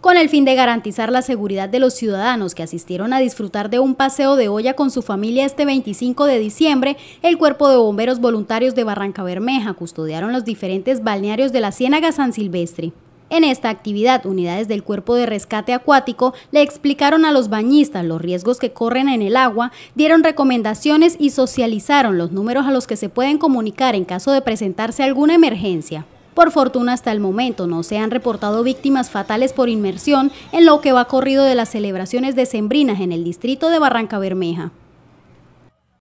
con el fin de garantizar la seguridad de los ciudadanos que asistieron a disfrutar de un paseo de olla con su familia este 25 de diciembre, el Cuerpo de Bomberos Voluntarios de Barranca Bermeja custodiaron los diferentes balnearios de la Ciénaga San Silvestre. En esta actividad, unidades del Cuerpo de Rescate Acuático le explicaron a los bañistas los riesgos que corren en el agua, dieron recomendaciones y socializaron los números a los que se pueden comunicar en caso de presentarse alguna emergencia. Por fortuna hasta el momento no se han reportado víctimas fatales por inmersión en lo que va corrido de las celebraciones decembrinas en el distrito de Barranca Bermeja.